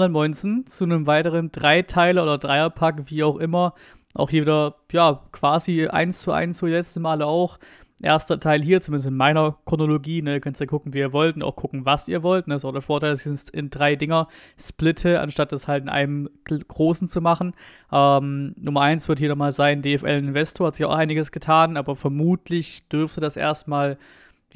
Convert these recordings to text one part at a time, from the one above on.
119 zu einem weiteren Dreiteiler oder Dreierpack, wie auch immer. Auch hier wieder, ja, quasi eins zu eins, so letzte Male auch. Erster Teil hier, zumindest in meiner Chronologie, ne, ihr könnt ja gucken, wie ihr wollt und auch gucken, was ihr wollt. Ne? Das ist auch der Vorteil, dass ich es in drei Dinger splitte, anstatt das halt in einem großen zu machen. Ähm, Nummer eins wird hier nochmal sein, DFL Investor hat sich auch einiges getan, aber vermutlich dürfte das erstmal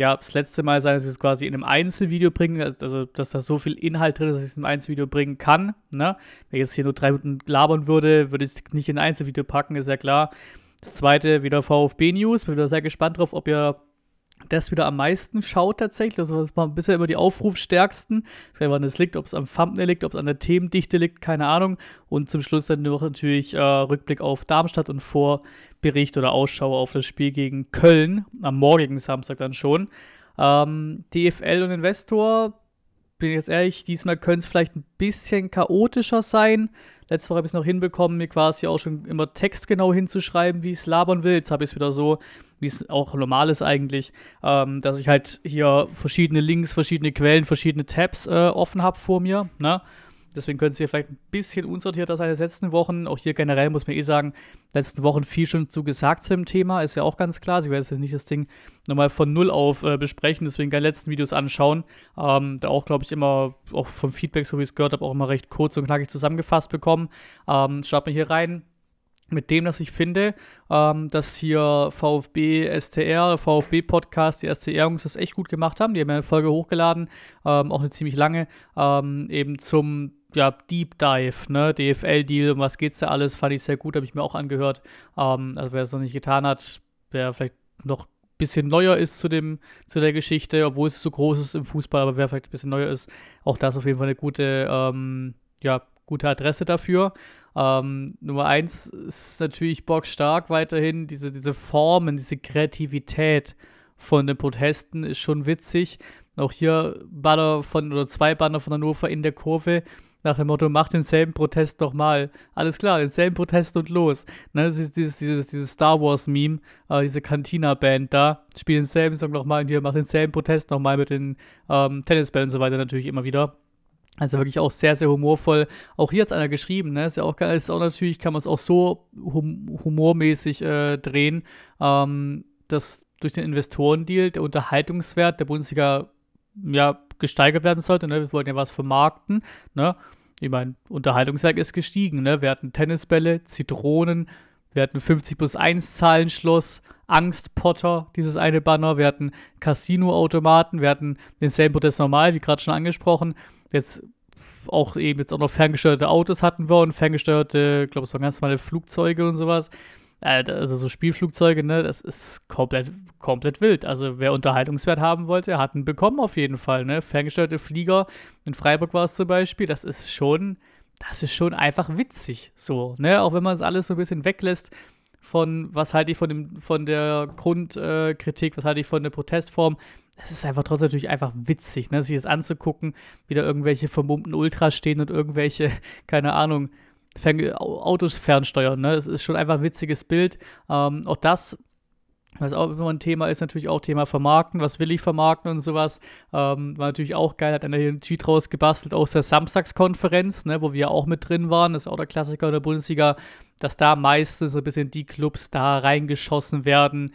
ja, das letzte Mal sein, dass ich es quasi in einem Einzelvideo bringen, also, also dass da so viel Inhalt drin ist, dass ich es in einem Einzelvideo bringen kann. Ne? Wenn ich jetzt hier nur drei Minuten labern würde, würde ich es nicht in ein Einzelvideo packen, ist ja klar. Das zweite wieder VfB News. Bin da sehr gespannt drauf, ob ihr das wieder am meisten schaut tatsächlich. Also das waren bisher immer die aufrufstärksten. Ich weiß nicht, wann es liegt, ob es am Thumbnail liegt, ob es an der Themendichte liegt, keine Ahnung. Und zum Schluss dann noch natürlich äh, Rückblick auf Darmstadt und Vorbericht oder Ausschau auf das Spiel gegen Köln am morgigen Samstag dann schon. Ähm, DFL und Investor bin jetzt ehrlich, diesmal könnte es vielleicht ein bisschen chaotischer sein. Letzte Woche habe ich es noch hinbekommen, mir quasi auch schon immer textgenau hinzuschreiben, wie ich es labern will. Jetzt habe ich es wieder so, wie es auch normal ist eigentlich, ähm, dass ich halt hier verschiedene Links, verschiedene Quellen, verschiedene Tabs äh, offen habe vor mir. Ne? Deswegen können sie vielleicht ein bisschen unsortierter sein in den letzten Wochen. Auch hier generell muss man eh sagen, letzten Wochen viel schon zu gesagt zu dem Thema, ist ja auch ganz klar. Sie werden jetzt nicht das Ding nochmal von null auf äh, besprechen, deswegen gerne letzten Videos anschauen. Ähm, da auch, glaube ich, immer, auch vom Feedback, so wie ich es gehört habe, auch immer recht kurz und knackig zusammengefasst bekommen. Ähm, schaut mal hier rein, mit dem, dass ich finde, ähm, dass hier VfB STR, VfB Podcast, die STR Jungs das echt gut gemacht haben. Die haben ja eine Folge hochgeladen, ähm, auch eine ziemlich lange, ähm, eben zum ja, Deep Dive, ne, DFL-Deal, um was geht's da alles, fand ich sehr gut, habe ich mir auch angehört. Ähm, also wer es noch nicht getan hat, wer vielleicht noch ein bisschen neuer ist zu dem, zu der Geschichte, obwohl es so groß ist im Fußball, aber wer vielleicht ein bisschen neuer ist, auch das auf jeden Fall eine gute, ähm, ja, gute Adresse dafür. Ähm, Nummer eins ist natürlich stark weiterhin. Diese, diese Formen, diese Kreativität von den Protesten ist schon witzig. Auch hier Banner von oder zwei Banner von Hannover in der Kurve nach dem Motto, mach denselben Protest nochmal. Alles klar, denselben Protest und los. Ne, das ist dieses, dieses, dieses Star Wars-Meme, äh, diese Cantina-Band da. Spiel denselben Song nochmal und hier mach denselben Protest nochmal mit den ähm, Tennisbällen und so weiter natürlich immer wieder. Also wirklich auch sehr, sehr humorvoll. Auch hier hat es einer geschrieben, ne? Ist ja auch geil. Ist auch natürlich, kann man es auch so hum humormäßig äh, drehen, ähm, dass durch den Investorendeal der Unterhaltungswert der Bundesliga ja gesteigert werden sollte. Ne? Wir wollten ja was vermarkten. Ne? Ich meine, Unterhaltungswerk ist gestiegen. Ne? Wir hatten Tennisbälle, Zitronen, wir hatten 50 plus 1 Zahlenschloss, Angstpotter, dieses eine Banner. Wir hatten Casino-Automaten, wir hatten denselben Prozess normal, wie gerade schon angesprochen. Jetzt auch eben jetzt auch noch ferngesteuerte Autos hatten wir und ferngesteuerte, ich glaube, es waren ganz normale Flugzeuge und sowas. Äh, also so Spielflugzeuge, ne, das ist komplett, komplett wild. Also wer Unterhaltungswert haben wollte, hat einen bekommen auf jeden Fall, ne. Ferngesteuerte Flieger, in Freiburg war es zum Beispiel, das ist schon, das ist schon einfach witzig so, ne, auch wenn man es alles so ein bisschen weglässt von, was halte ich von, dem, von der Grundkritik, äh, was halte ich von der Protestform, es ist einfach trotzdem natürlich einfach witzig, ne, sich das anzugucken, wie da irgendwelche vermummten Ultras stehen und irgendwelche, keine Ahnung, Fern Autos fernsteuern. Ne? Das ist schon einfach ein witziges Bild. Ähm, auch das was auch immer ein Thema ist, natürlich auch Thema Vermarkten. Was will ich vermarkten und sowas. Ähm, war natürlich auch geil, hat einer hier einen Tweet rausgebastelt aus der Samstagskonferenz, ne, wo wir auch mit drin waren. Das ist auch der Klassiker der Bundesliga, dass da meistens so ein bisschen die Clubs da reingeschossen werden,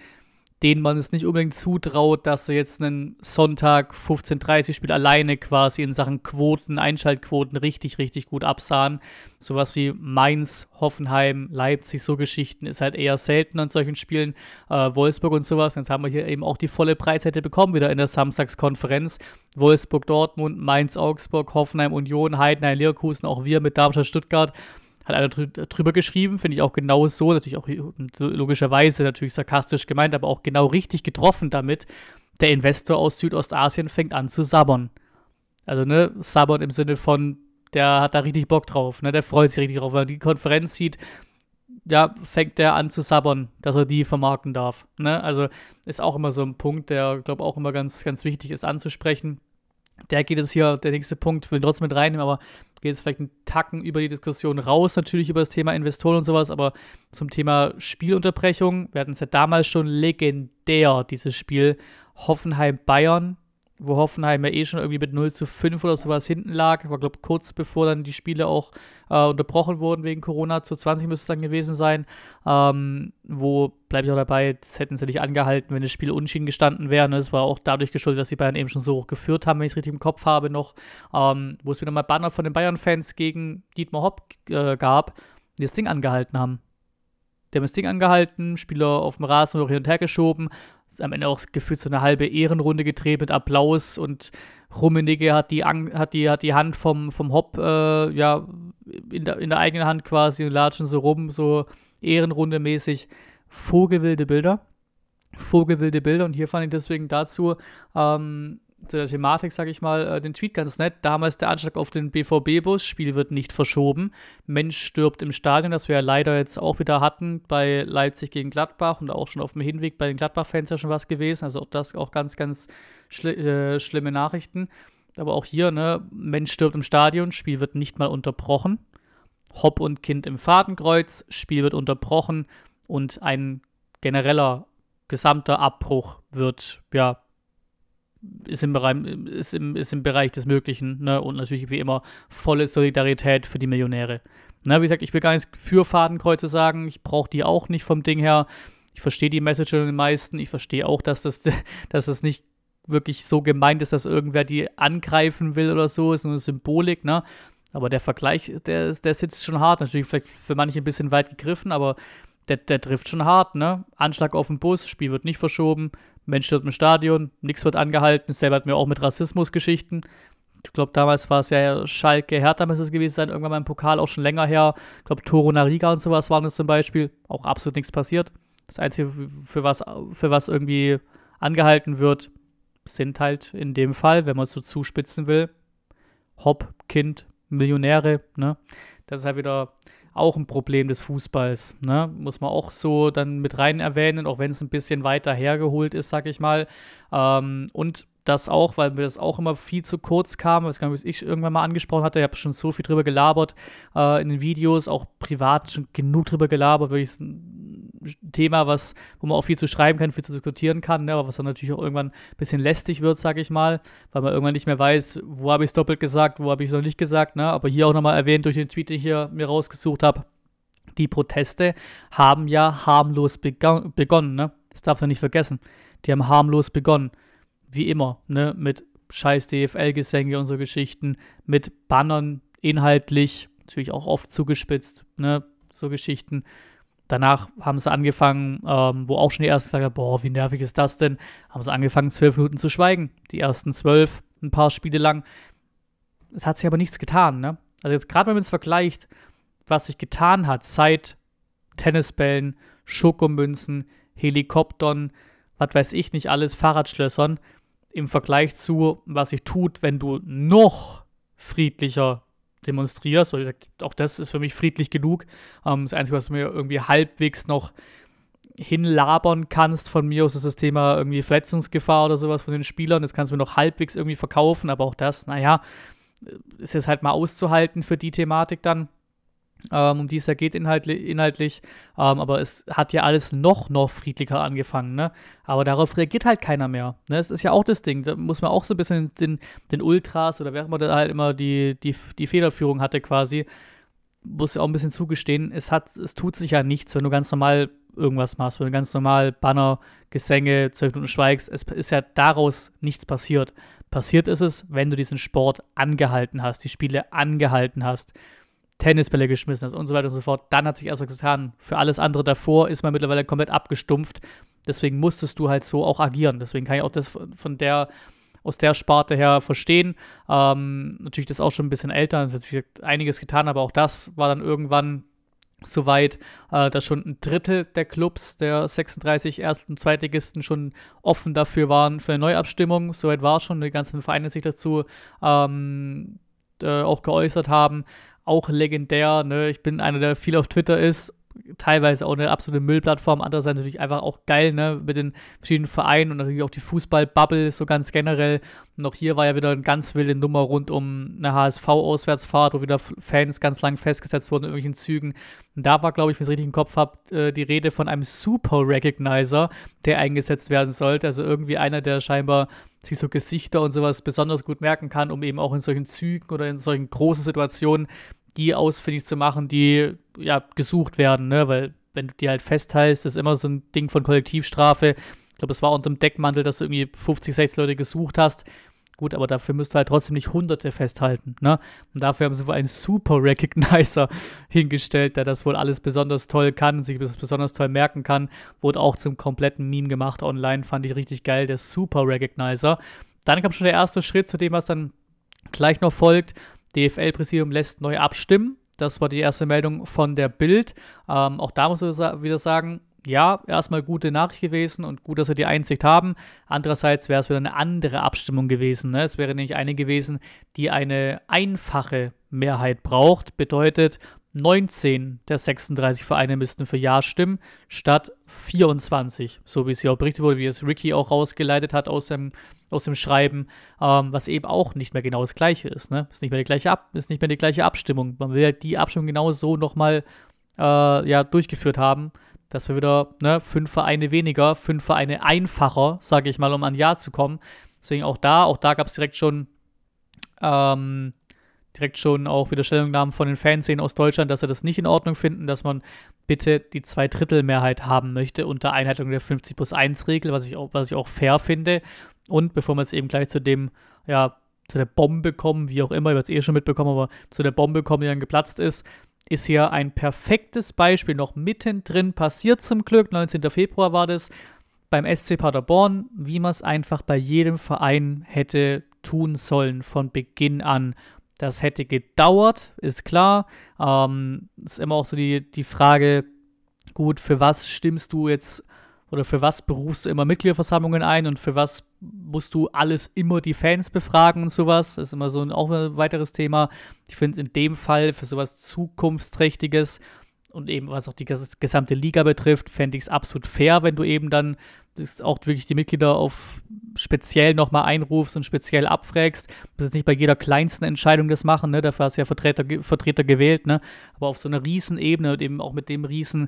denen man es nicht unbedingt zutraut, dass sie jetzt einen Sonntag 15:30 Spiel alleine quasi in Sachen Quoten, Einschaltquoten richtig richtig gut absahen. Sowas wie Mainz, Hoffenheim, Leipzig so Geschichten ist halt eher selten an solchen Spielen. Äh, Wolfsburg und sowas. Jetzt haben wir hier eben auch die volle Breitseite bekommen wieder in der Samstagskonferenz. Wolfsburg, Dortmund, Mainz, Augsburg, Hoffenheim, Union, Heidenheim, Leverkusen, auch wir mit Darmstadt, Stuttgart hat einer drüber geschrieben, finde ich auch genau so, natürlich auch äh, logischerweise natürlich sarkastisch gemeint, aber auch genau richtig getroffen damit. Der Investor aus Südostasien fängt an zu sabbern. Also, ne, sabbern im Sinne von, der hat da richtig Bock drauf, ne, der freut sich richtig drauf. Wenn er die Konferenz sieht, ja, fängt der an zu sabbern, dass er die vermarkten darf. Ne? Also, ist auch immer so ein Punkt, der, glaube auch immer ganz, ganz wichtig ist anzusprechen der geht jetzt hier, der nächste Punkt, will trotzdem mit reinnehmen, aber geht es vielleicht einen Tacken über die Diskussion raus, natürlich über das Thema Investoren und sowas, aber zum Thema Spielunterbrechung. Wir hatten es ja damals schon legendär, dieses Spiel Hoffenheim-Bayern wo Hoffenheim ja eh schon irgendwie mit 0 zu 5 oder sowas hinten lag. War, glaube ich, kurz bevor dann die Spiele auch äh, unterbrochen wurden wegen Corona. Zu 20 müsste es dann gewesen sein. Ähm, wo, bleibe ich auch dabei, das hätten sie nicht angehalten, wenn das Spiel unschieden gestanden wäre. Ne? Das war auch dadurch geschuldet, dass die Bayern eben schon so hoch geführt haben, wenn ich es richtig im Kopf habe noch. Ähm, wo es wieder mal Banner von den Bayern-Fans gegen Dietmar Hopp äh, gab, die das Ding angehalten haben die haben das Ding angehalten, Spieler auf dem Rasen noch hin und her geschoben. am Ende auch gefühlt so eine halbe Ehrenrunde gedreht mit Applaus und Rummenigge hat die, hat die, hat die Hand vom, vom Hopp äh, ja, in, der, in der eigenen Hand quasi und latschen so rum, so ehrenrundemäßig. Vogelwilde Bilder. Vogelwilde Bilder und hier fand ich deswegen dazu ähm, zu der Thematik, sage ich mal, äh, den Tweet ganz nett. Damals der Anschlag auf den BVB-Bus, Spiel wird nicht verschoben. Mensch stirbt im Stadion, das wir ja leider jetzt auch wieder hatten bei Leipzig gegen Gladbach und auch schon auf dem Hinweg bei den Gladbach-Fans ja schon was gewesen. Also auch das auch ganz, ganz schli äh, schlimme Nachrichten. Aber auch hier, ne, Mensch stirbt im Stadion, Spiel wird nicht mal unterbrochen. Hopp und Kind im Fadenkreuz, Spiel wird unterbrochen und ein genereller gesamter Abbruch wird ja ist im, Bereich, ist, im, ist im Bereich des Möglichen ne? und natürlich wie immer volle Solidarität für die Millionäre. Na, wie gesagt, ich will gar nichts für Fadenkreuze sagen, ich brauche die auch nicht vom Ding her. Ich verstehe die Message in den meisten, ich verstehe auch, dass das, dass das nicht wirklich so gemeint ist, dass irgendwer die angreifen will oder so, ist nur eine Symbolik, ne? Aber der Vergleich, der, der sitzt schon hart, natürlich vielleicht für manche ein bisschen weit gegriffen, aber der, der trifft schon hart, ne? Anschlag auf den Bus, Spiel wird nicht verschoben, Mensch stirbt im Stadion, nichts wird angehalten. Selber hatten wir auch mit Rassismusgeschichten. Ich glaube, damals war es ja Schalke Hertha müsste es gewesen sein, irgendwann mal im Pokal, auch schon länger her. Ich glaube, Toro Nariga und sowas waren es zum Beispiel. Auch absolut nichts passiert. Das Einzige, für was, für was irgendwie angehalten wird, sind halt in dem Fall, wenn man es so zuspitzen will, Hopp, Kind, Millionäre. Ne? Das ist halt wieder auch ein Problem des Fußballs. Ne? Muss man auch so dann mit rein erwähnen, auch wenn es ein bisschen weiter hergeholt ist, sag ich mal. Ähm, und das auch, weil mir das auch immer viel zu kurz kam. Das kann ich, ich irgendwann mal angesprochen hatte. Ich habe schon so viel drüber gelabert äh, in den Videos, auch privat schon genug drüber gelabert. Wirklich ein Thema, was, wo man auch viel zu schreiben kann, viel zu diskutieren kann, ne? aber was dann natürlich auch irgendwann ein bisschen lästig wird, sage ich mal, weil man irgendwann nicht mehr weiß, wo habe ich es doppelt gesagt, wo habe ich es noch nicht gesagt. Ne? Aber hier auch nochmal erwähnt durch den Tweet, den ich hier mir rausgesucht habe. Die Proteste haben ja harmlos begonnen. Ne? Das darfst du nicht vergessen. Die haben harmlos begonnen wie immer, ne, mit scheiß DFL-Gesänge und so Geschichten, mit Bannern inhaltlich, natürlich auch oft zugespitzt, ne, so Geschichten. Danach haben sie angefangen, ähm, wo auch schon die ersten gesagt haben, boah, wie nervig ist das denn? Haben sie angefangen, zwölf Minuten zu schweigen. Die ersten zwölf, ein paar Spiele lang. Es hat sich aber nichts getan, ne? Also jetzt gerade wenn man es vergleicht, was sich getan hat seit Tennisbällen, Schokomünzen, Helikoptern, was weiß ich nicht alles, Fahrradschlössern, im Vergleich zu, was sich tut, wenn du noch friedlicher demonstrierst, weil gesagt, auch das ist für mich friedlich genug. Ähm, das Einzige, was mir irgendwie halbwegs noch hinlabern kannst von mir aus, ist das Thema irgendwie Verletzungsgefahr oder sowas von den Spielern. Das kannst du mir noch halbwegs irgendwie verkaufen, aber auch das, naja, ist jetzt halt mal auszuhalten für die Thematik dann ähm, um die es ja geht inhaltlich, inhaltlich. Ähm, aber es hat ja alles noch, noch friedlicher angefangen, ne? Aber darauf reagiert halt keiner mehr. Ne? Das ist ja auch das Ding. Da muss man auch so ein bisschen den, den Ultras oder wer immer da halt immer die, die, die Federführung hatte quasi, muss ja auch ein bisschen zugestehen, es hat, es tut sich ja nichts, wenn du ganz normal irgendwas machst, wenn du ganz normal Banner, Gesänge, zwölf Minuten schweigst, es ist ja daraus nichts passiert. Passiert ist es, wenn du diesen Sport angehalten hast, die Spiele angehalten hast Tennisbälle geschmissen hast und so weiter und so fort, dann hat sich erst was getan. Für alles andere davor ist man mittlerweile komplett abgestumpft. Deswegen musstest du halt so auch agieren. Deswegen kann ich auch das von der, aus der Sparte her verstehen. Ähm, natürlich das auch schon ein bisschen älter, Es hat sich einiges getan, aber auch das war dann irgendwann soweit, äh, dass schon ein Drittel der Clubs der 36 ersten und Zweitligisten schon offen dafür waren für eine Neuabstimmung. Soweit war schon, die ganzen Vereine sich dazu ähm, äh, auch geäußert haben auch legendär. Ne? Ich bin einer, der viel auf Twitter ist teilweise auch eine absolute Müllplattform, andererseits natürlich einfach auch geil, ne, mit den verschiedenen Vereinen und natürlich auch die Fußballbubble so ganz generell. Und auch hier war ja wieder eine ganz wilde Nummer rund um eine HSV-Auswärtsfahrt, wo wieder Fans ganz lang festgesetzt wurden in irgendwelchen Zügen. Und da war, glaube ich, wenn ich es richtig im Kopf habe, äh, die Rede von einem Super-Recognizer, der eingesetzt werden sollte. Also irgendwie einer, der scheinbar sich so Gesichter und sowas besonders gut merken kann, um eben auch in solchen Zügen oder in solchen großen Situationen die ausfindig zu machen, die ja gesucht werden, ne? Weil wenn du die halt festhältst, ist immer so ein Ding von Kollektivstrafe. Ich glaube, es war unter dem Deckmantel, dass du irgendwie 50, 60 Leute gesucht hast. Gut, aber dafür müsst du halt trotzdem nicht Hunderte festhalten. Ne? Und dafür haben sie wohl einen Super Recognizer hingestellt, der das wohl alles besonders toll kann, sich das besonders toll merken kann. Wurde auch zum kompletten Meme gemacht online, fand ich richtig geil, der Super Recognizer. Dann kam schon der erste Schritt zu dem, was dann gleich noch folgt. DFL-Präsidium lässt neu abstimmen. Das war die erste Meldung von der Bild. Ähm, auch da muss man wieder sagen, ja, erstmal gute Nachricht gewesen und gut, dass wir die Einsicht haben. Andererseits wäre es wieder eine andere Abstimmung gewesen. Ne? Es wäre nämlich eine gewesen, die eine einfache Mehrheit braucht. Bedeutet, 19 der 36 Vereine müssten für Ja stimmen, statt 24, so wie es hier auch berichtet wurde, wie es Ricky auch rausgeleitet hat aus dem, aus dem Schreiben, ähm, was eben auch nicht mehr genau das gleiche ist. Ne? Ist, nicht mehr die gleiche Ab ist nicht mehr die gleiche Abstimmung. Man will halt die Abstimmung genau so nochmal äh, ja, durchgeführt haben, dass wir wieder ne, fünf Vereine weniger, fünf Vereine einfacher, sage ich mal, um an Ja zu kommen. Deswegen auch da, auch da gab es direkt schon ähm, direkt schon auch wieder Stellungnahmen von den Fans sehen aus Deutschland, dass sie das nicht in Ordnung finden, dass man bitte die Zweidrittelmehrheit haben möchte unter Einhaltung der 50 plus 1 Regel, was ich auch, was ich auch fair finde. Und bevor wir jetzt eben gleich zu dem, ja, zu der Bombe kommen, wie auch immer, ich habe es eh schon mitbekommen, aber zu der Bombe kommen, die dann geplatzt ist, ist hier ein perfektes Beispiel noch mittendrin passiert zum Glück. 19. Februar war das beim SC Paderborn, wie man es einfach bei jedem Verein hätte tun sollen von Beginn an. Das hätte gedauert, ist klar. Ähm, ist immer auch so die, die Frage, gut, für was stimmst du jetzt oder für was berufst du immer Mitgliederversammlungen ein und für was musst du alles immer die Fans befragen und sowas? Das ist immer so ein, auch ein weiteres Thema. Ich finde in dem Fall für sowas Zukunftsträchtiges und eben was auch die gesamte Liga betrifft, fände ich es absolut fair, wenn du eben dann auch wirklich die Mitglieder auf speziell nochmal einrufst und speziell abfragst. Du musst jetzt nicht bei jeder kleinsten Entscheidung das machen, ne? dafür hast du ja Vertreter, Vertreter gewählt, ne? aber auf so einer Riesenebene und eben auch mit dem Riesen,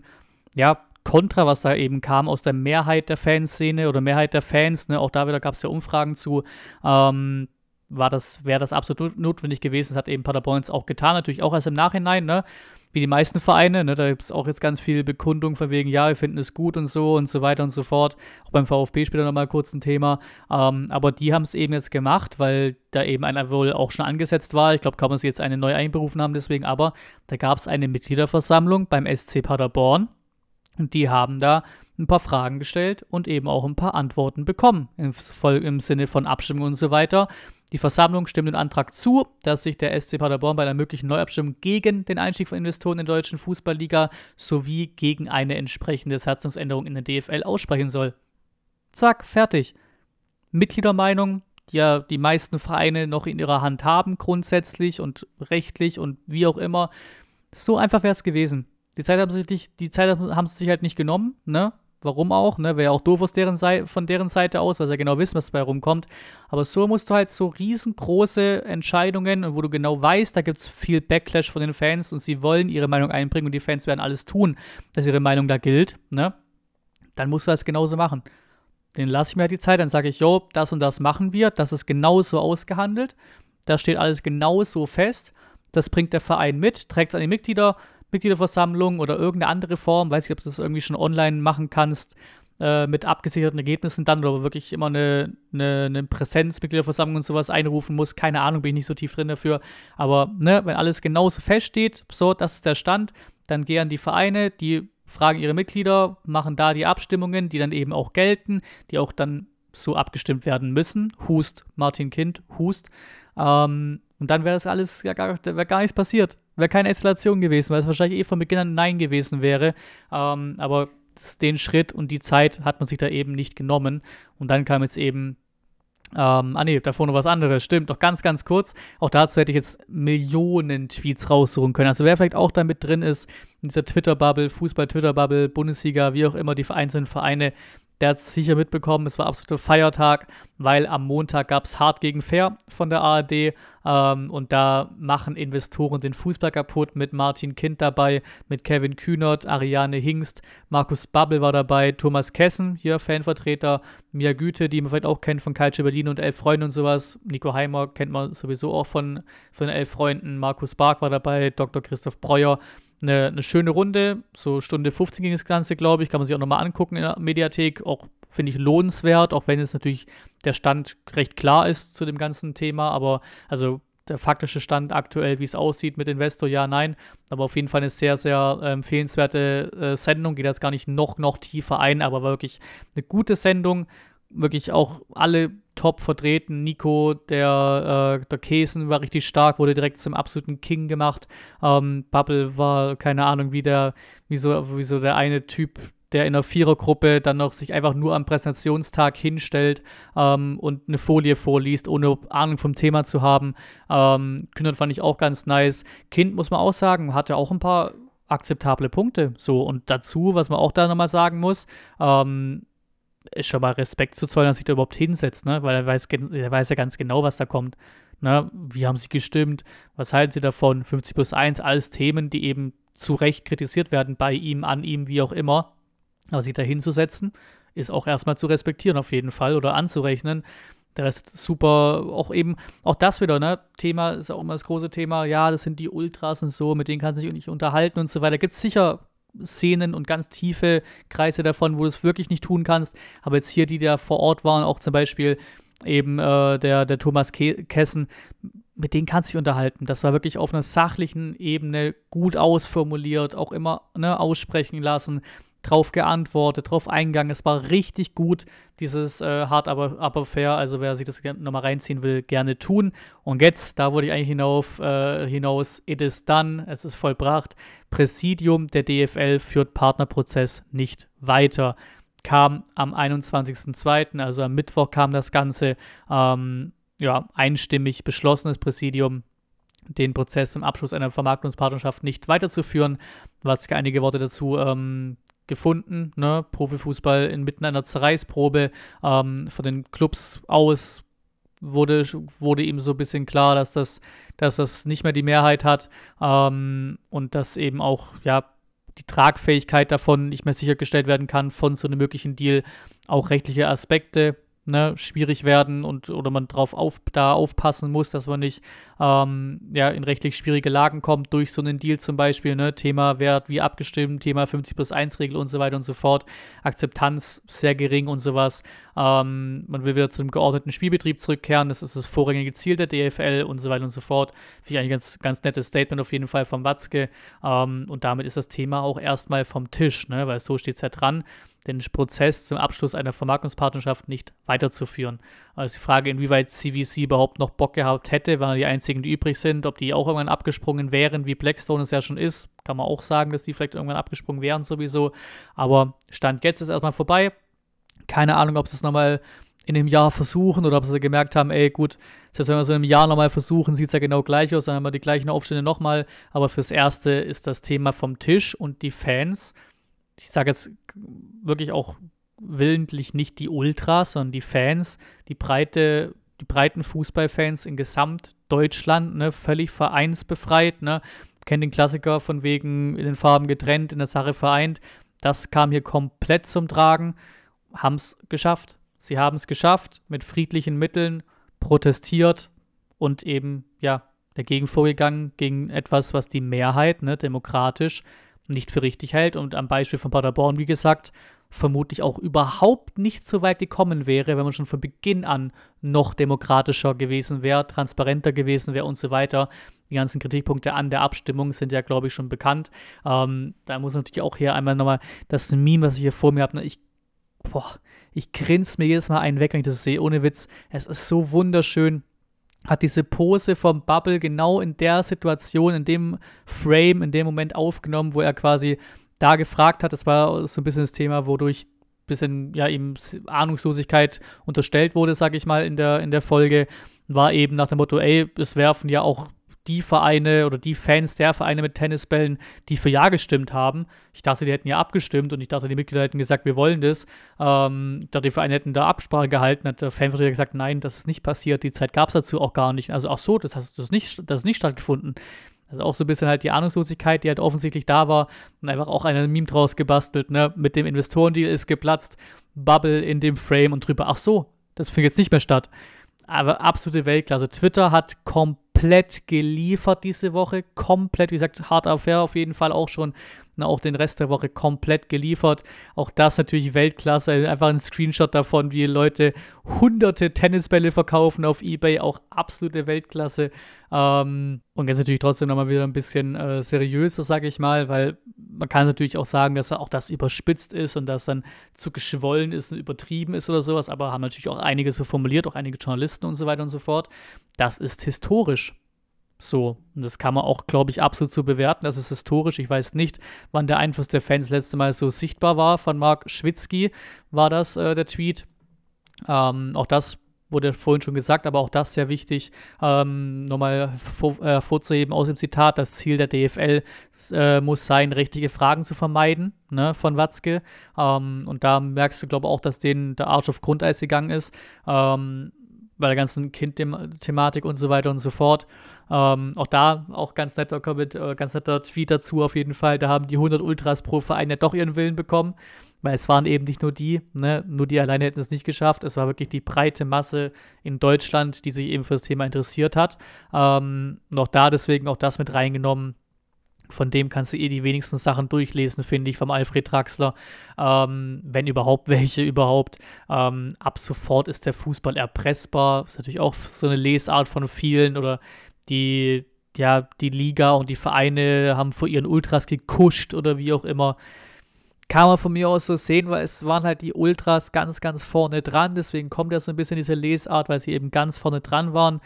ja, Kontra, was da eben kam aus der Mehrheit der Fanszene oder Mehrheit der Fans, ne? auch da wieder gab es ja Umfragen zu, ähm, war das, wäre das absolut notwendig gewesen, das hat eben Paderborn jetzt auch getan, natürlich auch erst im Nachhinein, ne? wie die meisten Vereine. Ne? Da gibt es auch jetzt ganz viel Bekundung von wegen, ja, wir finden es gut und so und so weiter und so fort. Auch beim VfB später nochmal kurz ein Thema. Ähm, aber die haben es eben jetzt gemacht, weil da eben einer wohl auch schon angesetzt war. Ich glaube, kann man sie jetzt eine neu einberufen haben, deswegen. Aber da gab es eine Mitgliederversammlung beim SC Paderborn und die haben da ein paar Fragen gestellt und eben auch ein paar Antworten bekommen im, im Sinne von Abstimmung und so weiter. Die Versammlung stimmt den Antrag zu, dass sich der SC Paderborn bei einer möglichen Neuabstimmung gegen den Einstieg von Investoren in der deutschen Fußballliga sowie gegen eine entsprechende Satzungsänderung in der DFL aussprechen soll. Zack, fertig. Mitgliedermeinung, die ja die meisten Vereine noch in ihrer Hand haben, grundsätzlich und rechtlich und wie auch immer. So einfach wäre es gewesen. Die Zeit, haben sie sich, die Zeit haben sie sich halt nicht genommen, ne? Warum auch? Ne? Wäre ja auch doof aus deren Seite, von deren Seite aus, weil sie ja genau wissen, was dabei rumkommt. Aber so musst du halt so riesengroße Entscheidungen und wo du genau weißt, da gibt es viel Backlash von den Fans und sie wollen ihre Meinung einbringen und die Fans werden alles tun, dass ihre Meinung da gilt, ne? Dann musst du das genauso machen. Den lasse ich mir halt die Zeit, dann sage ich, jo, das und das machen wir, das ist genauso ausgehandelt, da steht alles genauso fest, das bringt der Verein mit, trägt es an die Mitglieder, Mitgliederversammlung oder irgendeine andere Form, weiß ich, ob du das irgendwie schon online machen kannst, äh, mit abgesicherten Ergebnissen dann oder wirklich immer eine, eine, eine Präsenzmitgliederversammlung und sowas einrufen muss. Keine Ahnung, bin ich nicht so tief drin dafür. Aber ne, wenn alles genauso feststeht, so, das ist der Stand, dann gehen an die Vereine, die fragen ihre Mitglieder, machen da die Abstimmungen, die dann eben auch gelten, die auch dann so abgestimmt werden müssen. Hust, Martin Kind, Hust. Ähm, und dann wäre das alles, ja, gar, wär gar nichts passiert. Wäre keine Eskalation gewesen, weil es wahrscheinlich eh von Beginn an Nein gewesen wäre. Ähm, aber den Schritt und die Zeit hat man sich da eben nicht genommen. Und dann kam jetzt eben ähm, ah nee, davor noch was anderes. Stimmt, doch ganz, ganz kurz. Auch dazu hätte ich jetzt Millionen Tweets raussuchen können. Also wer vielleicht auch da mit drin ist, in dieser Twitter-Bubble, Fußball-Twitter-Bubble, Bundesliga, wie auch immer die einzelnen Vereine, der hat es sicher mitbekommen, es war absoluter Feiertag, weil am Montag gab es Hart gegen Fair von der ARD ähm, und da machen Investoren den Fußball kaputt mit Martin Kind dabei, mit Kevin Kühnert, Ariane Hingst, Markus Babbel war dabei, Thomas Kessen, hier Fanvertreter, Mia Güte, die man vielleicht auch kennt von Calcio Berlin und Elf Freunde und sowas, Nico Heimer kennt man sowieso auch von, von Elf Freunden, Markus Bark war dabei, Dr. Christoph Breuer, eine, eine schöne Runde. So Stunde 15 ging das Ganze, glaube ich. Kann man sich auch nochmal angucken in der Mediathek. Auch finde ich lohnenswert, auch wenn jetzt natürlich der Stand recht klar ist zu dem ganzen Thema. Aber also der faktische Stand aktuell, wie es aussieht mit Investor, ja, nein. Aber auf jeden Fall eine sehr, sehr äh, äh, Sendung. Geht jetzt gar nicht noch, noch tiefer ein, aber wirklich eine gute Sendung wirklich auch alle top vertreten. Nico, der, äh, der Käsen war richtig stark, wurde direkt zum absoluten King gemacht. Ähm, Bubble war, keine Ahnung, wie der, wie so, wie so der eine Typ, der in der Vierergruppe dann noch sich einfach nur am Präsentationstag hinstellt ähm, und eine Folie vorliest, ohne Ahnung vom Thema zu haben. Ähm, Kühnern fand ich auch ganz nice. Kind, muss man auch sagen, hatte auch ein paar akzeptable Punkte. So, und dazu, was man auch da nochmal sagen muss, ähm, ist schon mal Respekt zu zollen, dass sich da überhaupt hinsetzt, ne? Weil er weiß, er weiß ja ganz genau, was da kommt. Ne? Wie haben sie gestimmt? Was halten sie davon? 50 plus 1, alles Themen, die eben zu Recht kritisiert werden, bei ihm, an ihm, wie auch immer. Aber sich da hinzusetzen, ist auch erstmal zu respektieren auf jeden Fall oder anzurechnen. Der Rest ist super, auch eben, auch das wieder, ne? Thema ist auch immer das große Thema, ja, das sind die Ultras und so, mit denen kannst du dich nicht unterhalten und so weiter. Gibt es sicher Szenen und ganz tiefe Kreise davon, wo du es wirklich nicht tun kannst. Aber jetzt hier, die da vor Ort waren, auch zum Beispiel eben äh, der, der Thomas Ke Kessen, mit denen kannst du dich unterhalten. Das war wirklich auf einer sachlichen Ebene gut ausformuliert, auch immer ne, aussprechen lassen drauf geantwortet, drauf eingegangen. Es war richtig gut, dieses äh, Hard aber, aber Fair. Also wer sich das nochmal reinziehen will, gerne tun. Und jetzt, da wurde ich eigentlich hinauf, äh, hinaus, it is done, es ist vollbracht. Präsidium der DFL führt Partnerprozess nicht weiter. Kam am 21.02., also am Mittwoch kam das Ganze, ähm, ja, einstimmig beschlossenes Präsidium den Prozess zum Abschluss einer Vermarktungspartnerschaft nicht weiterzuführen. Watzke einige Worte dazu ähm, gefunden. Ne? Profifußball inmitten einer Zerreißprobe ähm, von den Clubs aus wurde, wurde ihm so ein bisschen klar, dass das, dass das nicht mehr die Mehrheit hat ähm, und dass eben auch ja, die Tragfähigkeit davon nicht mehr sichergestellt werden kann von so einem möglichen Deal. Auch rechtliche Aspekte, ne, schwierig werden und oder man drauf auf, da aufpassen muss, dass man nicht ähm, ja, in rechtlich schwierige Lagen kommt durch so einen Deal zum Beispiel, ne, Thema Wert wie abgestimmt, Thema 50 plus 1 Regel und so weiter und so fort, Akzeptanz sehr gering und sowas. Ähm, man will wieder zum geordneten Spielbetrieb zurückkehren, das ist das vorrangige Ziel der DFL und so weiter und so fort. Finde ich eigentlich ein ganz, ganz nettes Statement auf jeden Fall von Watzke ähm, und damit ist das Thema auch erstmal vom Tisch, ne, weil so steht es ja dran den Prozess zum Abschluss einer Vermarktungspartnerschaft nicht weiterzuführen. Also die Frage, inwieweit CVC überhaupt noch Bock gehabt hätte, weil die einzigen, die übrig sind, ob die auch irgendwann abgesprungen wären, wie Blackstone es ja schon ist, kann man auch sagen, dass die vielleicht irgendwann abgesprungen wären sowieso. Aber Stand jetzt ist erstmal vorbei. Keine Ahnung, ob sie es nochmal in einem Jahr versuchen oder ob sie gemerkt haben, ey, gut, selbst wenn wir es in einem Jahr nochmal versuchen, sieht es ja genau gleich aus, dann haben wir die gleichen Aufstände nochmal. Aber fürs Erste ist das Thema vom Tisch und die Fans ich sage jetzt wirklich auch willentlich nicht die Ultras, sondern die Fans, die breite, die breiten Fußballfans in Gesamtdeutschland, ne, völlig vereinsbefreit, ne, kennt den Klassiker von wegen in den Farben getrennt, in der Sache vereint. Das kam hier komplett zum Tragen, haben es geschafft. Sie haben es geschafft, mit friedlichen Mitteln protestiert und eben, ja, dagegen vorgegangen, gegen etwas, was die Mehrheit, ne, demokratisch, nicht für richtig hält und am Beispiel von Paderborn, wie gesagt, vermutlich auch überhaupt nicht so weit gekommen wäre, wenn man schon von Beginn an noch demokratischer gewesen wäre, transparenter gewesen wäre und so weiter. Die ganzen Kritikpunkte an der Abstimmung sind ja, glaube ich, schon bekannt. Ähm, da muss natürlich auch hier einmal nochmal das Meme, was ich hier vor mir habe. Ne, ich, boah, ich grinse mir jedes Mal einen weg, wenn ich das sehe, ohne Witz. Es ist so wunderschön hat diese Pose vom Bubble genau in der Situation, in dem Frame, in dem Moment aufgenommen, wo er quasi da gefragt hat. Das war so ein bisschen das Thema, wodurch ein bisschen ja ihm Ahnungslosigkeit unterstellt wurde, sag ich mal, in der, in der Folge, war eben nach dem Motto, ey, es werfen ja auch die Vereine oder die Fans der Vereine mit Tennisbällen, die für Ja gestimmt haben. Ich dachte, die hätten ja abgestimmt und ich dachte, die Mitglieder hätten gesagt, wir wollen das. Ähm, dachte, die Vereine hätten da Absprache gehalten, hat der Fanvertreter gesagt, nein, das ist nicht passiert, die Zeit gab es dazu auch gar nicht. Also ach so, das, heißt, das, ist nicht, das ist nicht stattgefunden. Also auch so ein bisschen halt die Ahnungslosigkeit, die halt offensichtlich da war und einfach auch eine Meme draus gebastelt, ne? Mit dem Investorendeal ist geplatzt, Bubble in dem Frame und drüber, ach so, das findet jetzt nicht mehr statt. Aber absolute Weltklasse. Twitter hat komplett komplett geliefert diese Woche. Komplett, wie gesagt, hart affair auf jeden Fall auch schon. Na, auch den Rest der Woche komplett geliefert. Auch das natürlich Weltklasse. Einfach ein Screenshot davon, wie Leute hunderte Tennisbälle verkaufen auf Ebay. Auch absolute Weltklasse. Ähm, und jetzt natürlich trotzdem nochmal wieder ein bisschen äh, seriöser, sage ich mal, weil man kann natürlich auch sagen, dass auch das überspitzt ist und dass dann zu geschwollen ist und übertrieben ist oder sowas. Aber haben natürlich auch einige so formuliert, auch einige Journalisten und so weiter und so fort. Das ist historisch. So, und das kann man auch, glaube ich, absolut so bewerten. Das ist historisch. Ich weiß nicht, wann der Einfluss der Fans letzte Mal so sichtbar war. Von Marc Schwitzky war das äh, der Tweet. Ähm, auch das wurde vorhin schon gesagt, aber auch das sehr wichtig, ähm, nochmal vor, äh, vorzuheben aus dem Zitat, das Ziel der DFL äh, muss sein, richtige Fragen zu vermeiden, ne, von Watzke. Ähm, und da merkst du, glaube ich, auch, dass denen der Arsch auf Grundeis gegangen ist, ähm, bei der ganzen Kind-Thematik und so weiter und so fort. Ähm, auch da, auch ganz netter Comment, äh, ganz netter Tweet dazu auf jeden Fall. Da haben die 100 Ultras pro Verein ja doch ihren Willen bekommen, weil es waren eben nicht nur die, ne? nur die alleine hätten es nicht geschafft. Es war wirklich die breite Masse in Deutschland, die sich eben für das Thema interessiert hat. Ähm, noch da deswegen auch das mit reingenommen. Von dem kannst du eh die wenigsten Sachen durchlesen, finde ich, vom Alfred Draxler. Ähm, wenn überhaupt welche überhaupt. Ähm, ab sofort ist der Fußball erpressbar. Ist natürlich auch so eine Lesart von vielen oder die, ja, die Liga und die Vereine haben vor ihren Ultras gekuscht oder wie auch immer. Kann man von mir aus so sehen, weil es waren halt die Ultras ganz, ganz vorne dran. Deswegen kommt ja so ein bisschen diese Lesart, weil sie eben ganz vorne dran waren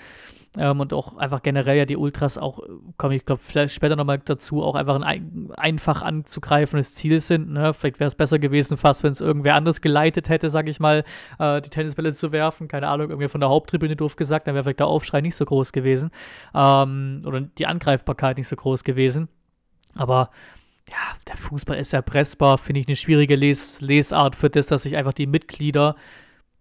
ähm, und auch einfach generell ja die Ultras auch, äh, komme ich glaube vielleicht später nochmal dazu, auch einfach ein einfach anzugreifendes Ziel sind. Ne? Vielleicht wäre es besser gewesen, fast wenn es irgendwer anders geleitet hätte, sage ich mal, äh, die Tennisbälle zu werfen. Keine Ahnung, irgendwie von der Haupttribüne doof gesagt, dann wäre vielleicht der Aufschrei nicht so groß gewesen ähm, oder die Angreifbarkeit nicht so groß gewesen. Aber ja, der Fußball ist erpressbar, finde ich eine schwierige Les Lesart für das, dass sich einfach die Mitglieder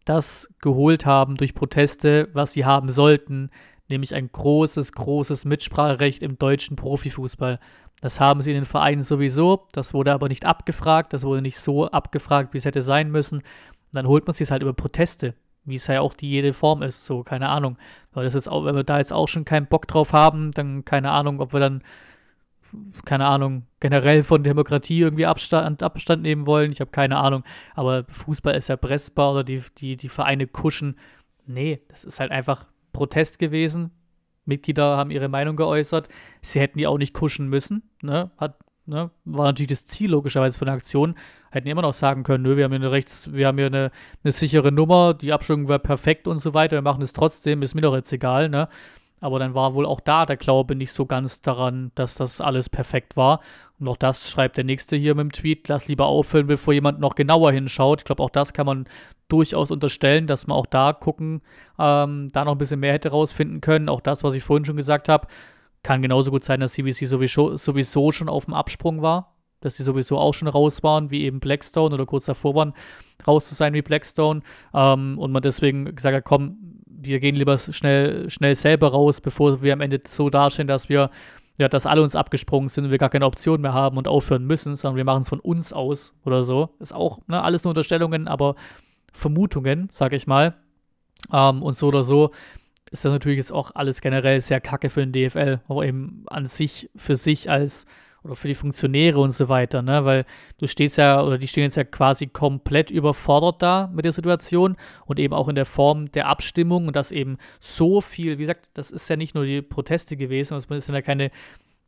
das geholt haben durch Proteste, was sie haben sollten, nämlich ein großes, großes Mitspracherecht im deutschen Profifußball. Das haben sie in den Vereinen sowieso, das wurde aber nicht abgefragt, das wurde nicht so abgefragt, wie es hätte sein müssen. Und dann holt man sich halt über Proteste, wie es ja auch die jede Form ist, so, keine Ahnung. Weil das ist auch, wenn wir da jetzt auch schon keinen Bock drauf haben, dann keine Ahnung, ob wir dann, keine Ahnung, generell von Demokratie irgendwie Abstand, Abstand nehmen wollen. Ich habe keine Ahnung. Aber Fußball ist ja pressbar oder die, die, die Vereine kuschen. Nee, das ist halt einfach Protest gewesen. Mitglieder haben ihre Meinung geäußert. Sie hätten die auch nicht kuschen müssen. Ne? Hat, ne? War natürlich das Ziel, logischerweise, von der Aktion. Hätten immer noch sagen können, nö, wir haben hier eine rechts, wir haben hier eine, eine sichere Nummer, die Abstimmung war perfekt und so weiter, wir machen es trotzdem, ist mir doch jetzt egal, ne? Aber dann war wohl auch da der Glaube nicht so ganz daran, dass das alles perfekt war. Und auch das schreibt der Nächste hier mit dem Tweet, lass lieber aufhören, bevor jemand noch genauer hinschaut. Ich glaube, auch das kann man durchaus unterstellen, dass man auch da gucken, ähm, da noch ein bisschen mehr hätte rausfinden können. Auch das, was ich vorhin schon gesagt habe, kann genauso gut sein, dass CBC sowieso, sowieso schon auf dem Absprung war. Dass sie sowieso auch schon raus waren, wie eben Blackstone oder kurz davor waren, raus zu sein wie Blackstone. Ähm, und man deswegen gesagt hat, komm, wir gehen lieber schnell, schnell selber raus, bevor wir am Ende so dastehen, dass wir, ja, dass alle uns abgesprungen sind und wir gar keine Option mehr haben und aufhören müssen, sondern wir machen es von uns aus oder so. Ist auch ne, alles nur Unterstellungen, aber Vermutungen, sag ich mal. Ähm, und so oder so ist das natürlich jetzt auch alles generell sehr kacke für den DFL, aber eben an sich, für sich als oder für die Funktionäre und so weiter, ne? Weil du stehst ja oder die stehen jetzt ja quasi komplett überfordert da mit der Situation und eben auch in der Form der Abstimmung und dass eben so viel, wie gesagt, das ist ja nicht nur die Proteste gewesen, es sind ja keine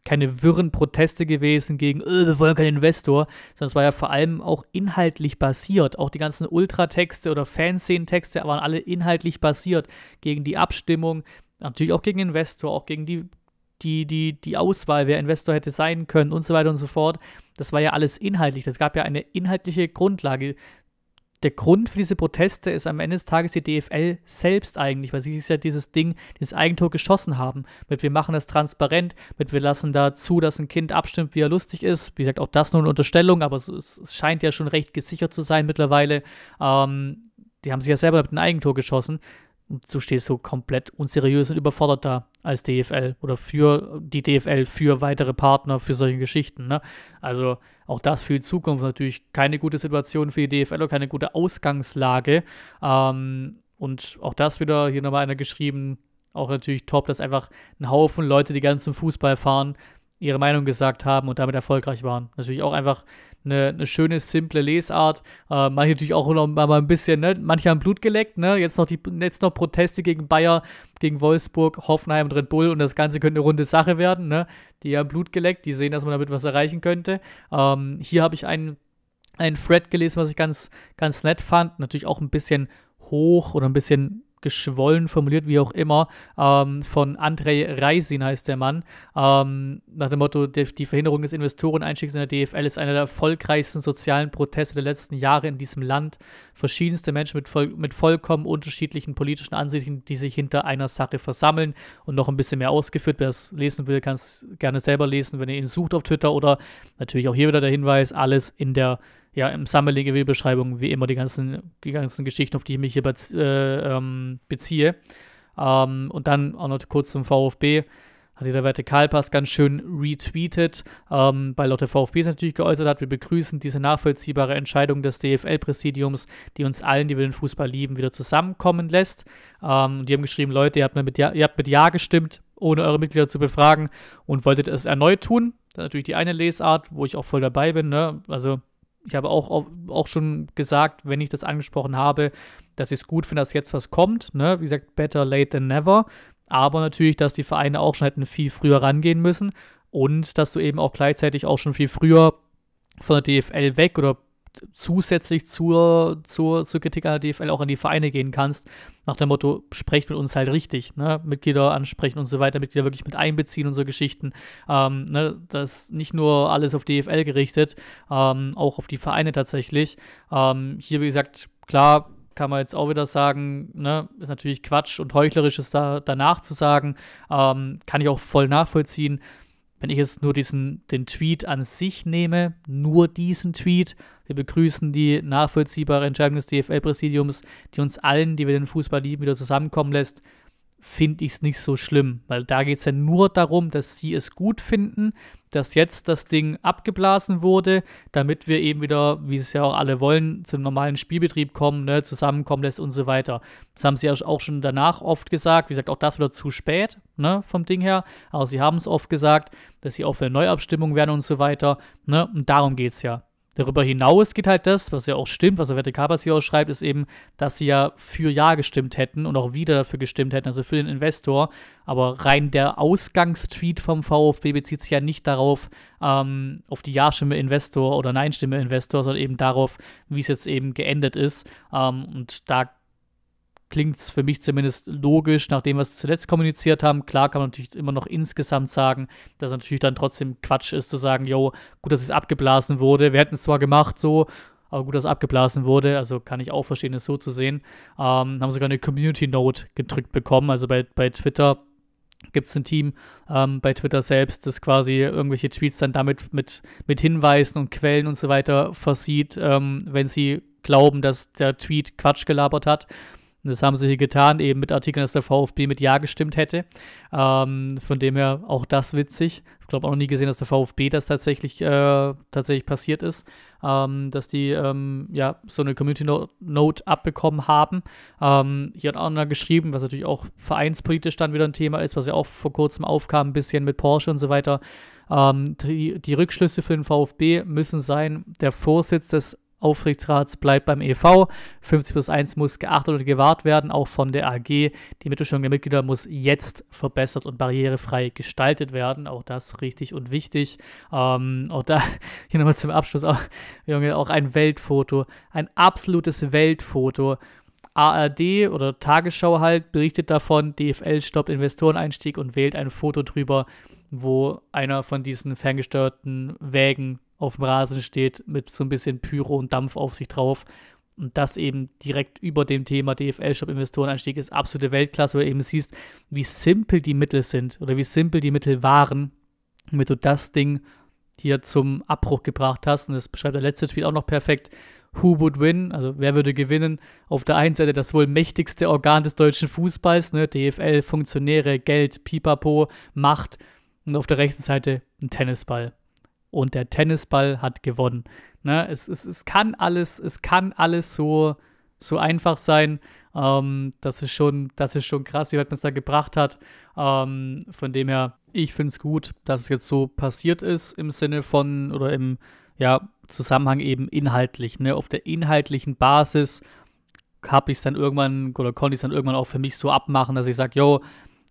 keine wirren Proteste gewesen gegen, öh, wir wollen keinen Investor, sondern es war ja vor allem auch inhaltlich basiert. Auch die ganzen Ultratexte oder Fanszenentexte waren alle inhaltlich basiert gegen die Abstimmung, natürlich auch gegen Investor, auch gegen die die, die, die Auswahl, wer Investor hätte sein können und so weiter und so fort. Das war ja alles inhaltlich. Es gab ja eine inhaltliche Grundlage. Der Grund für diese Proteste ist am Ende des Tages die DFL selbst eigentlich, weil sie ist ja dieses Ding, dieses Eigentor geschossen haben. Mit wir machen das transparent, mit wir lassen dazu, dass ein Kind abstimmt, wie er lustig ist. Wie gesagt, auch das nur eine Unterstellung, aber es, es scheint ja schon recht gesichert zu sein mittlerweile. Ähm, die haben sich ja selber mit einem Eigentor geschossen. Und du stehst so komplett unseriös und überfordert da als DFL oder für die DFL, für weitere Partner, für solche Geschichten. Ne? Also auch das für die Zukunft natürlich keine gute Situation für die DFL oder keine gute Ausgangslage. Ähm, und auch das wieder hier nochmal einer geschrieben, auch natürlich top, dass einfach ein Haufen Leute, die ganzen Fußball fahren, ihre Meinung gesagt haben und damit erfolgreich waren. Natürlich auch einfach eine, eine schöne, simple Lesart. Äh, manche natürlich auch noch mal ein bisschen, ne? manche haben Blut geleckt, ne? Jetzt noch, die, jetzt noch Proteste gegen Bayer, gegen Wolfsburg, Hoffenheim und Red Bull und das Ganze könnte eine runde Sache werden, ne? Die haben Blut geleckt, die sehen, dass man damit was erreichen könnte. Ähm, hier habe ich einen, einen Thread gelesen, was ich ganz, ganz nett fand. Natürlich auch ein bisschen hoch oder ein bisschen geschwollen formuliert, wie auch immer, ähm, von Andrei Reisin heißt der Mann, ähm, nach dem Motto, die Verhinderung des Investoreneinstiegs in der DFL ist einer der erfolgreichsten sozialen Proteste der letzten Jahre in diesem Land. Verschiedenste Menschen mit, voll, mit vollkommen unterschiedlichen politischen Ansichten, die sich hinter einer Sache versammeln und noch ein bisschen mehr ausgeführt. Wer es lesen will, kann es gerne selber lesen, wenn ihr ihn sucht auf Twitter oder natürlich auch hier wieder der Hinweis, alles in der ja, im Sammelingewebebeschreibung wie immer die ganzen, die ganzen Geschichten, auf die ich mich hier äh, ähm, beziehe. Ähm, und dann auch noch kurz zum VfB. Hat hier der Vertikalpass ganz schön retweetet, ähm, weil auch der VfB natürlich geäußert hat. Wir begrüßen diese nachvollziehbare Entscheidung des DFL-Präsidiums, die uns allen, die wir den Fußball lieben, wieder zusammenkommen lässt. Ähm, die haben geschrieben: Leute, ihr habt, mit ja, ihr habt mit Ja gestimmt, ohne eure Mitglieder zu befragen und wolltet es erneut tun. Das ist natürlich die eine Lesart, wo ich auch voll dabei bin. Ne? Also ich habe auch, auch schon gesagt, wenn ich das angesprochen habe, dass ich es gut finde, dass jetzt was kommt. Ne? Wie gesagt, better late than never. Aber natürlich, dass die Vereine auch schon hätten viel früher rangehen müssen und dass du eben auch gleichzeitig auch schon viel früher von der DFL weg oder zusätzlich zur, zur, zur Kritik an der DFL auch an die Vereine gehen kannst, nach dem Motto, sprecht mit uns halt richtig, ne? Mitglieder ansprechen und so weiter, Mitglieder wirklich mit einbeziehen und so Geschichten. Ähm, ne? Das ist nicht nur alles auf DFL gerichtet, ähm, auch auf die Vereine tatsächlich. Ähm, hier, wie gesagt, klar, kann man jetzt auch wieder sagen, ne, ist natürlich Quatsch und heuchlerisch ist da danach zu sagen, ähm, kann ich auch voll nachvollziehen. Wenn ich jetzt nur diesen, den Tweet an sich nehme, nur diesen Tweet, wir begrüßen die nachvollziehbare Entscheidung des DFL-Präsidiums, die uns allen, die wir den Fußball lieben, wieder zusammenkommen lässt, finde ich es nicht so schlimm, weil da geht es ja nur darum, dass sie es gut finden, dass jetzt das Ding abgeblasen wurde, damit wir eben wieder, wie es ja auch alle wollen, zum normalen Spielbetrieb kommen, ne, zusammenkommen lässt und so weiter. Das haben sie ja auch schon danach oft gesagt. Wie gesagt, auch das wieder zu spät ne, vom Ding her. Aber sie haben es oft gesagt, dass sie auch für eine Neuabstimmung werden und so weiter. Ne, und darum geht es ja. Darüber hinaus geht halt das, was ja auch stimmt, was der Wette Kabas hier auch schreibt, ist eben, dass sie ja für Ja gestimmt hätten und auch wieder dafür gestimmt hätten, also für den Investor. Aber rein der Ausgangstweet vom VfB bezieht sich ja nicht darauf, ähm, auf die Ja-Stimme Investor oder Nein-Stimme Investor, sondern eben darauf, wie es jetzt eben geendet ist. Ähm, und da klingt es für mich zumindest logisch, nachdem wir es zuletzt kommuniziert haben. Klar kann man natürlich immer noch insgesamt sagen, dass es natürlich dann trotzdem Quatsch ist zu sagen, yo, gut, dass es abgeblasen wurde. Wir hätten es zwar gemacht so, aber gut, dass es abgeblasen wurde. Also kann ich auch verstehen, es so zu sehen. Ähm, haben sogar eine Community Note gedrückt bekommen, also bei, bei Twitter gibt es ein Team ähm, bei Twitter selbst, das quasi irgendwelche Tweets dann damit mit, mit Hinweisen und Quellen und so weiter versieht, ähm, wenn sie glauben, dass der Tweet Quatsch gelabert hat. Das haben sie hier getan, eben mit Artikeln, dass der VfB mit Ja gestimmt hätte. Ähm, von dem her auch das witzig. Ich glaube auch noch nie gesehen, dass der VfB das tatsächlich, äh, tatsächlich passiert ist, ähm, dass die ähm, ja so eine Community Note abbekommen haben. Ähm, hier hat auch einer geschrieben, was natürlich auch vereinspolitisch dann wieder ein Thema ist, was ja auch vor kurzem aufkam, ein bisschen mit Porsche und so weiter. Ähm, die, die Rückschlüsse für den VfB müssen sein, der Vorsitz des Aufsichtsrats bleibt beim EV. 50 plus 1 muss geachtet und gewahrt werden, auch von der AG. Die Mitbestimmung der Mitglieder muss jetzt verbessert und barrierefrei gestaltet werden. Auch das richtig und wichtig. Ähm, auch da, hier nochmal zum Abschluss, auch, Junge, auch ein Weltfoto. Ein absolutes Weltfoto. ARD oder Tagesschau halt berichtet davon, DFL stoppt Investoreneinstieg und wählt ein Foto drüber, wo einer von diesen ferngesteuerten Wägen auf dem Rasen steht mit so ein bisschen Pyro und Dampf auf sich drauf. Und das eben direkt über dem Thema DFL-Shop-Investorenanstieg ist absolute Weltklasse, weil du eben siehst, wie simpel die Mittel sind oder wie simpel die Mittel waren, damit du das Ding hier zum Abbruch gebracht hast. Und das beschreibt der letzte Spiel auch noch perfekt. Who would win? Also wer würde gewinnen? Auf der einen Seite das wohl mächtigste Organ des deutschen Fußballs, ne? DFL, Funktionäre, Geld, Pipapo, Macht. Und auf der rechten Seite ein Tennisball und der Tennisball hat gewonnen. Ne? Es, es, es kann alles, es kann alles so, so einfach sein. Ähm, das, ist schon, das ist schon krass, wie weit man es da gebracht hat. Ähm, von dem her, ich finde es gut, dass es jetzt so passiert ist im Sinne von oder im ja, Zusammenhang eben inhaltlich. Ne? Auf der inhaltlichen Basis habe ich es dann irgendwann oder konnte ich es dann irgendwann auch für mich so abmachen, dass ich sage, yo,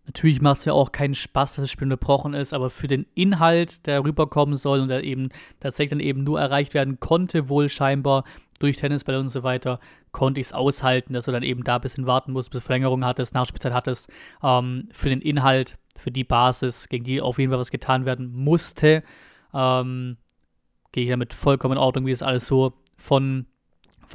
Natürlich macht es ja auch keinen Spaß, dass das Spiel unterbrochen ist, aber für den Inhalt, der rüberkommen soll und der eben tatsächlich dann eben nur erreicht werden konnte, wohl scheinbar durch Tennisball und so weiter, konnte ich es aushalten, dass du dann eben da ein bisschen warten musst, bis du Verlängerung hattest, Nachspielzeit hattest. Ähm, für den Inhalt, für die Basis, gegen die auf jeden Fall was getan werden musste, ähm, gehe ich damit vollkommen in Ordnung, wie es alles so von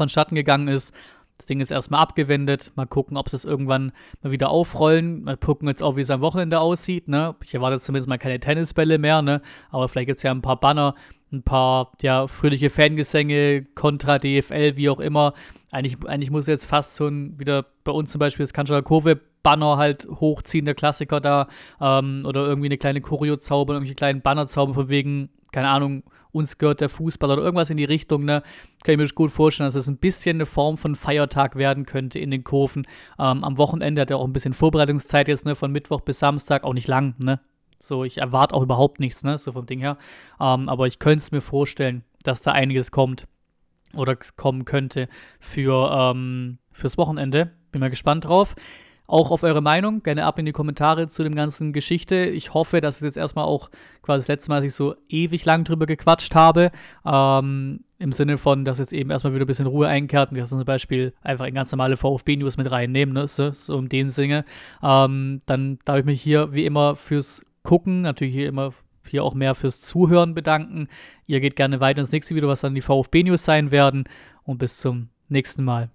Schatten gegangen ist. Das Ding ist erstmal abgewendet. Mal gucken, ob sie es irgendwann mal wieder aufrollen. Mal gucken jetzt auch, wie es am Wochenende aussieht. Ne? Ich erwarte zumindest mal keine Tennisbälle mehr, ne? aber vielleicht gibt es ja ein paar Banner, ein paar ja, fröhliche Fangesänge, Contra DFL, wie auch immer. Eigentlich, eigentlich muss jetzt fast so ein, wieder bei uns zum Beispiel das Kanschala Kurve Banner halt hochziehen, der Klassiker da. Ähm, oder irgendwie eine kleine Choreo zaubern, irgendwelche kleinen Banner zaubern, von wegen, keine Ahnung, uns gehört der Fußball oder irgendwas in die Richtung, ne? Kann ich mir gut vorstellen, dass es das ein bisschen eine Form von Feiertag werden könnte in den Kurven. Ähm, am Wochenende hat er auch ein bisschen Vorbereitungszeit jetzt, ne? Von Mittwoch bis Samstag, auch nicht lang, ne? So, ich erwarte auch überhaupt nichts, ne? So vom Ding her. Ähm, aber ich könnte es mir vorstellen, dass da einiges kommt oder kommen könnte für, ähm, fürs Wochenende. Bin mal gespannt drauf auch auf eure Meinung. Gerne ab in die Kommentare zu dem ganzen Geschichte. Ich hoffe, dass es jetzt erstmal auch quasi das letzte Mal, dass ich so ewig lang drüber gequatscht habe. Ähm, Im Sinne von, dass jetzt eben erstmal wieder ein bisschen Ruhe einkehrt und wir zum Beispiel einfach in ganz normale VfB-News mit reinnehmen, ne? so, so in dem Sinne. Ähm, dann darf ich mich hier wie immer fürs Gucken, natürlich hier immer hier auch mehr fürs Zuhören bedanken. Ihr geht gerne weiter ins nächste Video, was dann die VfB-News sein werden. Und bis zum nächsten Mal.